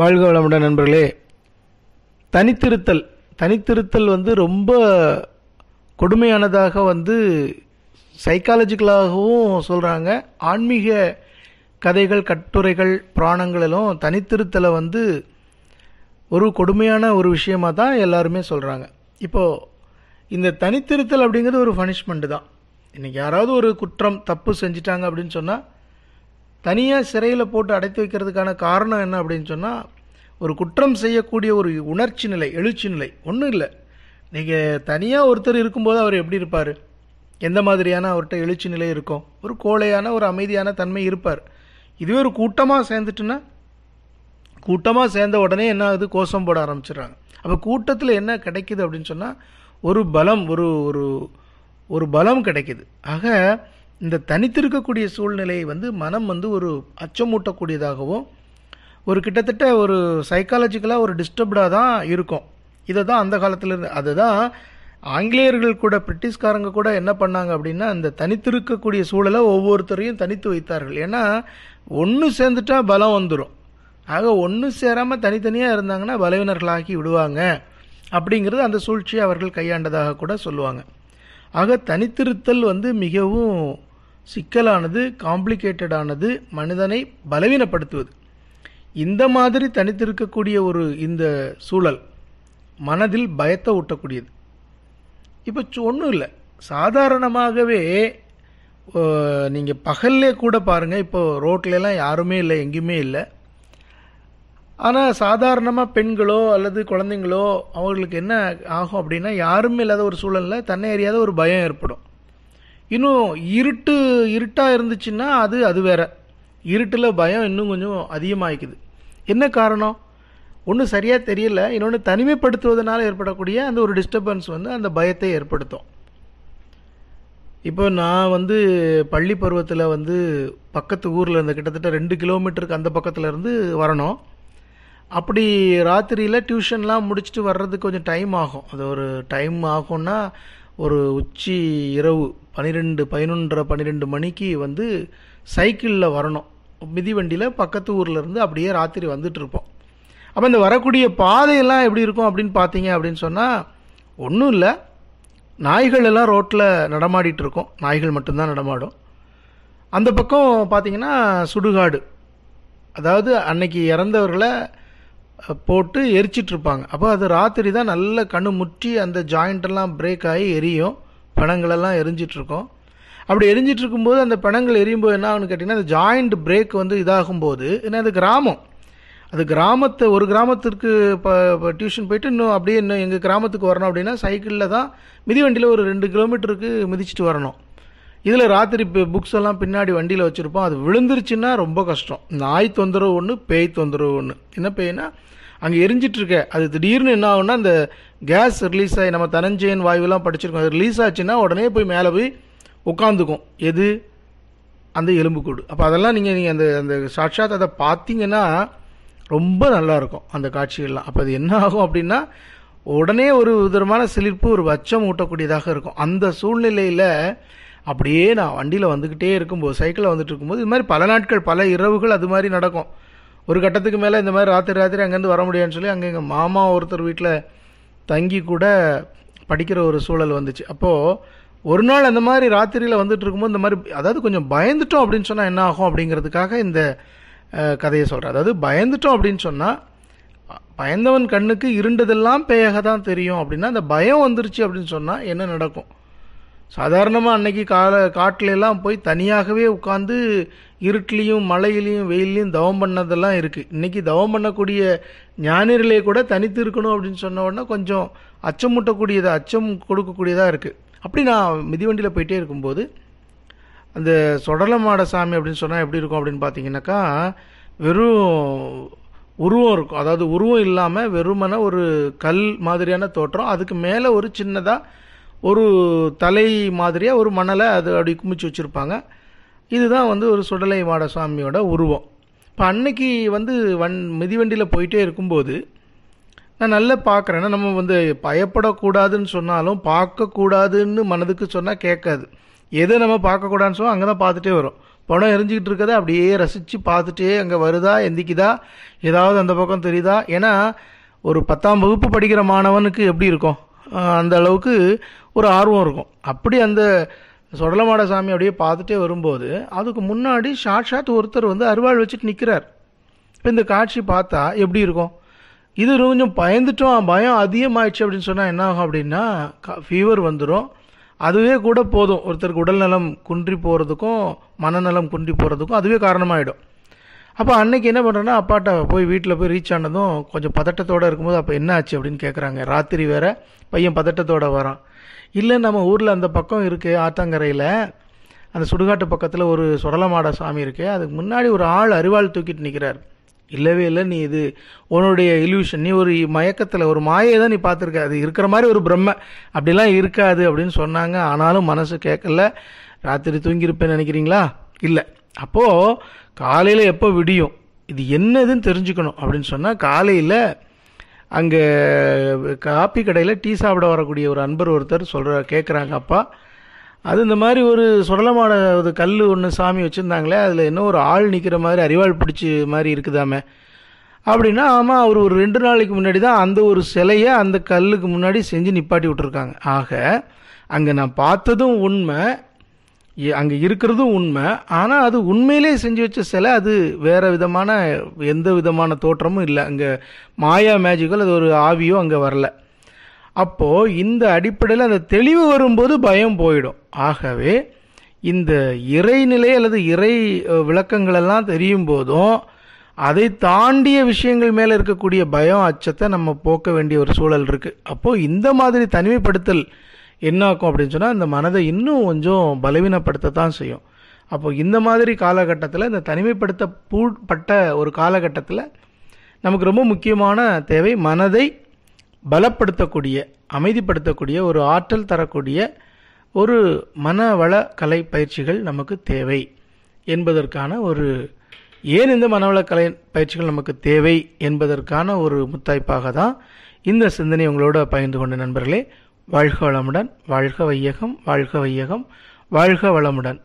வாழ்க வளமுடன் நண்பர்களே தனித்திருத்தல் தனித்திருத்தல் வந்து ரொம்ப கொடுமையானதாக வந்து சைக்காலஜிக்கலாகவும் சொல்கிறாங்க ஆன்மீக கதைகள் கட்டுரைகள் புராணங்களிலும் தனித்திருத்தலை வந்து ஒரு கொடுமையான ஒரு விஷயமாக தான் எல்லாருமே சொல்கிறாங்க இப்போது இந்த தனித்திருத்தல் அப்படிங்கிறது ஒரு பனிஷ்மெண்ட்டு தான் இன்றைக்கி யாராவது ஒரு குற்றம் தப்பு செஞ்சிட்டாங்க அப்படின்னு சொன்னால் தனியாக சிறையில் போட்டு அடைத்து வைக்கிறதுக்கான காரணம் என்ன அப்படின்னு சொன்னால் ஒரு குற்றம் செய்யக்கூடிய ஒரு உணர்ச்சி நிலை எழுச்சி நிலை ஒன்றும் இல்லை நீங்கள் தனியாக ஒருத்தர் இருக்கும்போது அவர் எப்படி இருப்பார் எந்த மாதிரியான அவர்கிட்ட எழுச்சி நிலை இருக்கும் ஒரு கோழையான ஒரு அமைதியான தன்மை இருப்பார் இதுவே ஒரு கூட்டமாக சேர்ந்துட்டுன்னா கூட்டமாக சேர்ந்த உடனே என்ன ஆகுது கோஷம் போட ஆரம்பிச்சிடுறாங்க அப்போ கூட்டத்தில் என்ன கிடைக்குது அப்படின்னு சொன்னால் ஒரு பலம் ஒரு ஒரு ஒரு பலம் கிடைக்குது ஆக இந்த தனித்திருக்கக்கூடிய சூழ்நிலையை வந்து மனம் வந்து ஒரு அச்சமூட்டக்கூடியதாகவும் ஒரு கிட்டத்தட்ட ஒரு சைக்காலஜிக்கலாக ஒரு டிஸ்டர்ப்டாக தான் இருக்கும் இதை தான் அந்த காலத்திலிருந்து அதுதான் ஆங்கிலேயர்கள் கூட பிரிட்டிஷ்காரங்க கூட என்ன பண்ணாங்க அப்படின்னா இந்த தனித்திருக்கக்கூடிய சூழலை ஒவ்வொருத்தரையும் தனித்து வைத்தார்கள் ஏன்னா ஒன்று சேர்ந்துட்டால் பலம் வந்துடும் ஆக ஒன்று சேராமல் தனித்தனியாக இருந்தாங்கன்னா பலவினர்களாகி விடுவாங்க அப்படிங்கிறது அந்த சூழ்ச்சியை அவர்கள் கையாண்டதாக கூட சொல்லுவாங்க ஆக தனித்திருத்தல் வந்து மிகவும் சிக்கலானது காம்ப்ளிகேட்டடானது மனிதனை பலவீனப்படுத்துவது இந்த மாதிரி தனித்திருக்கக்கூடிய ஒரு இந்த சூழல் மனதில் பயத்தை ஊட்டக்கூடியது இப்போ ஒன்றும் இல்லை சாதாரணமாகவே நீங்கள் பகல்லே கூட பாருங்கள் இப்போது ரோட்லலாம் யாருமே இல்லை எங்கேயுமே இல்லை ஆனால் சாதாரணமாக பெண்களோ அல்லது குழந்தைங்களோ அவங்களுக்கு என்ன ஆகும் அப்படின்னா யாருமே இல்லாத ஒரு சூழலில் தன்னை அறியாத ஒரு பயம் ஏற்படும் இன்னும் இருட்டு இருட்டாக இருந்துச்சுன்னா அது அது வேற இருட்டில் பயம் இன்னும் கொஞ்சம் அதிகமாகிக்குது என்ன காரணம் ஒன்றும் சரியாக தெரியல இன்னொன்று தனிமைப்படுத்துவதனால் ஏற்படக்கூடிய அந்த ஒரு டிஸ்டர்பன்ஸ் வந்து அந்த பயத்தை ஏற்படுத்தும் இப்போ நான் வந்து பள்ளி பருவத்தில் வந்து பக்கத்து ஊரில் இருந்த கிட்டத்தட்ட ரெண்டு கிலோமீட்டருக்கு அந்த பக்கத்தில் இருந்து வரணும் அப்படி ராத்திரியில் டியூஷன்லாம் முடிச்சுட்டு வர்றதுக்கு கொஞ்சம் டைம் ஆகும் அது ஒரு டைம் ஆகும்னா ஒரு உச்சி இரவு பன்னிரெண்டு பதினொன்றரை பன்னிரெண்டு மணிக்கு வந்து சைக்கிளில் வரணும் மிதிவண்டியில் பக்கத்து ஊர்லேருந்து அப்படியே ராத்திரி வந்துட்டுருப்போம் அப்போ இந்த வரக்கூடிய பாதையெல்லாம் எப்படி இருக்கும் அப்படின்னு பார்த்தீங்க அப்படின்னு சொன்னால் ஒன்றும் இல்லை நாய்கள் எல்லாம் ரோட்டில் நடமாடிட்டு இருக்கோம் நாய்கள் மட்டும்தான் நடமாடும் அந்த பக்கம் பார்த்தீங்கன்னா சுடுகாடு அதாவது அன்னைக்கு இறந்தவர்களை போட்டு எரிச்சிட்ருப்பாங்க அப்போ அது ராத்திரி தான் நல்ல கண்ணு முற்றி அந்த ஜாயிண்ட்டெல்லாம் பிரேக் ஆகி எரியும் பணங்களெல்லாம் எரிஞ்சிட்ருக்கோம் அப்படி எரிஞ்சிட்ருக்கும்போது அந்த பணங்கள் எரியும்போது என்ன ஆகுன்னு கேட்டிங்கன்னா அந்த ஜாயிண்ட் பிரேக் வந்து இதாகும்போது ஏன்னா அது கிராமம் அது கிராமத்தை ஒரு கிராமத்திற்கு இப்போ இப்போ டியூஷன் போயிட்டு இன்னும் அப்படியே இன்னும் எங்கள் கிராமத்துக்கு வரணும் அப்படின்னா சைக்கிளில் தான் மிதிவண்டியில் ஒரு ரெண்டு கிலோமீட்டருக்கு மிதிச்சிட்டு வரணும் இதில் ராத்திரி புக்ஸ் எல்லாம் பின்னாடி வண்டியில் வச்சுருப்போம் அது விழுந்துருச்சுன்னா ரொம்ப கஷ்டம் நாய் தொந்தரவு ஒன்று பேய் தொந்தரவு ஒன்று என்ன பேய்னா அங்கே எரிஞ்சிட்ருக்க அது திடீர்னு என்ன ஆகுனா அந்த கேஸ் ரிலீஸ் ஆகி நம்ம தனஞ்சயன் வாயுலாம் படிச்சிருக்கோம் அது ரிலீஸ் ஆச்சுன்னா உடனே போய் மேலே போய் உட்காந்துக்கும் எது அந்த எலும்புக்கூடு அப்போ அதெல்லாம் நீங்கள் நீங்கள் அந்த அந்த சாட்சாத் அதை பார்த்தீங்கன்னா ரொம்ப நல்லாயிருக்கும் அந்த காட்சிகள்லாம் அப்போ அது என்ன ஆகும் அப்படின்னா உடனே ஒரு விதமான சிலிர்ப்பு ஒரு வச்சம் ஊட்டக்கூடியதாக இருக்கும் அந்த சூழ்நிலையில் அப்படியே நான் வண்டியில் வந்துக்கிட்டே இருக்கும்போது சைக்கிளில் வந்துட்டு இருக்கும்போது இது மாதிரி பல நாட்கள் பல இரவுகள் அது மாதிரி நடக்கும் ஒரு கட்டத்துக்கு மேலே இந்த மாதிரி ராத்திரி ராத்திரி அங்கேருந்து வர முடியாதுன்னு சொல்லி அங்கே எங்கள் மாமா ஒருத்தர் வீட்டில் தங்கி கூட படிக்கிற ஒரு சூழல் வந்துச்சு அப்போது ஒரு நாள் அந்த மாதிரி ராத்திரியில் வந்துட்டு இருக்கும்போது இந்த மாதிரி அதாவது கொஞ்சம் பயந்துட்டோம் அப்படின்னு சொன்னால் என்ன ஆகும் அப்படிங்கிறதுக்காக இந்த கதையை சொல்கிறேன் அதாவது பயந்துட்டோம் அப்படின்னு சொன்னால் பயந்தவன் கண்ணுக்கு இருண்டதெல்லாம் பேயாக தான் தெரியும் அப்படின்னா அந்த பயம் வந்துருச்சு அப்படின்னு சொன்னால் என்ன நடக்கும் சாதாரணமாக அன்னைக்கு கால காட்டிலெல்லாம் போய் தனியாகவே உட்காந்து இருட்டிலையும் மழையிலையும் வெயிலையும் தவம் பண்ணதெல்லாம் இருக்குது இன்றைக்கி தவம் பண்ணக்கூடிய ஞானிகளே கூட தனித்து இருக்கணும் அப்படின்னு சொன்ன உடனே கொஞ்சம் அச்சமூட்டக்கூடியதாக அச்சம் கொடுக்கக்கூடியதாக இருக்குது அப்படி நான் மிதிவண்டியில் போயிட்டே இருக்கும்போது அந்த சொடலமாட சாமி அப்படின்னு சொன்னால் எப்படி இருக்கும் அப்படின்னு பார்த்தீங்கன்னாக்கா வெறும் உருவம் இருக்கும் அதாவது உருவம் இல்லாமல் வெறுமன ஒரு கல் மாதிரியான தோற்றம் அதுக்கு மேலே ஒரு சின்னதாக ஒரு தலை மாதிரியாக ஒரு மணலை அது அப்படி குமிச்சு வச்சுருப்பாங்க இதுதான் வந்து ஒரு சுடலை மாட சுவாமியோட உருவம் இப்போ அன்னைக்கு வந்து வண் மிதிவண்டியில் போயிட்டே இருக்கும்போது நான் நல்லா பார்க்குறேன்னா நம்ம வந்து பயப்படக்கூடாதுன்னு சொன்னாலும் பார்க்கக்கூடாதுன்னு மனதுக்கு சொன்னால் கேட்காது எதை நம்ம பார்க்கக்கூடாதுன்னு சொன்னால் அங்கே தான் பார்த்துட்டே வரும் படம் எரிஞ்சிக்கிட்டு இருக்கதை அப்படியே ரசித்து பார்த்துட்டே அங்கே வருதா எந்திக்குதா ஏதாவது அந்த பக்கம் தெரியுதா ஏன்னா ஒரு பத்தாம் வகுப்பு படிக்கிற மாணவனுக்கு எப்படி இருக்கும் அந்த அளவுக்கு ஒரு ஆர்வம் இருக்கும் அப்படி அந்த சொடலமாட சாமி அப்படியே பார்த்துட்டே வரும்போது அதுக்கு முன்னாடி ஷாட் ஒருத்தர் வந்து அருவாள் வச்சுட்டு நிற்கிறார் இப்போ இந்த காட்சி பார்த்தா எப்படி இருக்கும் இது கொஞ்சம் பயந்துட்டோம் பயம் அதிகமாகிடுச்சு அப்படின்னு சொன்னால் என்ன ஆகும் அப்படின்னா ஃபீவர் வந்துடும் அதுவே கூட போதும் ஒருத்தருக்கு உடல்நலம் குன்றி போகிறதுக்கும் மனநலம் குன்றி போகிறதுக்கும் அதுவே காரணமாகிடும் அப்போ அன்னைக்கு என்ன பண்ணுறேன்னா அப்பாட்ட போய் வீட்டில் போய் ரீச் ஆனதும் கொஞ்சம் பதட்டத்தோடு இருக்கும்போது அப்போ என்ன ஆச்சு அப்படின்னு கேட்குறாங்க ராத்திரி வேற பையன் பதட்டத்தோடு வரான் இல்லை நம்ம ஊரில் அந்த பக்கம் இருக்குது ஆத்தாங்கரையில் அந்த சுடுகாட்டு பக்கத்தில் ஒரு சுடலமாடை சாமி இருக்குது அதுக்கு முன்னாடி ஒரு ஆள் அரிவாள் தூக்கிட்டு நிற்கிறார் இல்லவே இல்லை நீ இது உன்னுடைய இல்யூஷன் நீ ஒரு மயக்கத்தில் ஒரு மாயை தான் நீ பார்த்துருக்க அது இருக்கிற மாதிரி ஒரு பிரம்ம அப்படிலாம் இருக்காது அப்படின்னு சொன்னாங்க ஆனாலும் மனசு கேட்கல ராத்திரி தூங்கியிருப்பேன்னு நினைக்கிறீங்களா இல்லை அப்போது காலையில் எப்போ விடியும் இது என்னதுன்னு தெரிஞ்சுக்கணும் அப்படின்னு சொன்னால் காலையில் அங்கே காப்பி கடையில் டீ சாப்பிட வரக்கூடிய ஒரு அன்பர் ஒருத்தர் சொல்கிற கேட்குறாங்க அப்பா அது இந்த மாதிரி ஒரு சுடலமான ஒரு கல் ஒன்று சாமி வச்சுருந்தாங்களே அதில் இன்னும் ஒரு ஆள் நிற்கிற மாதிரி அறிவாள் பிடிச்சி மாதிரி இருக்குதாமே அப்படின்னா ஆமாம் அவர் ஒரு ரெண்டு நாளைக்கு முன்னாடி தான் அந்த ஒரு சிலையை அந்த கல்லுக்கு முன்னாடி செஞ்சு நிப்பாட்டி விட்டுருக்காங்க ஆக அங்கே நான் பார்த்ததும் உண்மை அங்கே இருக்கிறதும் உண்மை ஆனால் அது உண்மையிலே செஞ்சு வச்ச சிலை அது வேறு விதமான எந்த விதமான தோற்றமும் இல்லை அங்கே மாயா மேஜிக்கல் அது ஒரு ஆவியோ அங்கே வரல அப்போது இந்த அடிப்படையில் அந்த தெளிவு வரும்போது பயம் போயிடும் ஆகவே இந்த இறைநிலை அல்லது இறை விளக்கங்களெல்லாம் தெரியும் போதும் அதை தாண்டிய விஷயங்கள் மேலே இருக்கக்கூடிய பயம் அச்சத்தை நம்ம போக்க வேண்டிய ஒரு சூழல் இருக்குது அப்போது இந்த மாதிரி தனிமைப்படுத்தல் என்ன ஆகும் அப்படின்னு சொன்னால் அந்த மனதை இன்னும் கொஞ்சம் பலவீனப்படுத்த தான் செய்யும் அப்போது இந்த மாதிரி காலகட்டத்தில் இந்த தனிமைப்படுத்த பூட்பட்ட ஒரு காலகட்டத்தில் நமக்கு ரொம்ப முக்கியமான தேவை மனதை பலப்படுத்தக்கூடிய அமைதிப்படுத்தக்கூடிய ஒரு ஆற்றல் தரக்கூடிய ஒரு மனவள கலை பயிற்சிகள் நமக்கு தேவை என்பதற்கான ஒரு ஏன் இந்த மனவள கலை பயிற்சிகள் நமக்கு தேவை என்பதற்கான ஒரு முத்தாய்ப்பாக தான் இந்த சிந்தனை உங்களோட பகிர்ந்து கொண்ட நண்பர்களே வாழ்க வளமுடன் வாழ்க வையகம் வாழ்க வையகம் வாழ்க வளமுடன்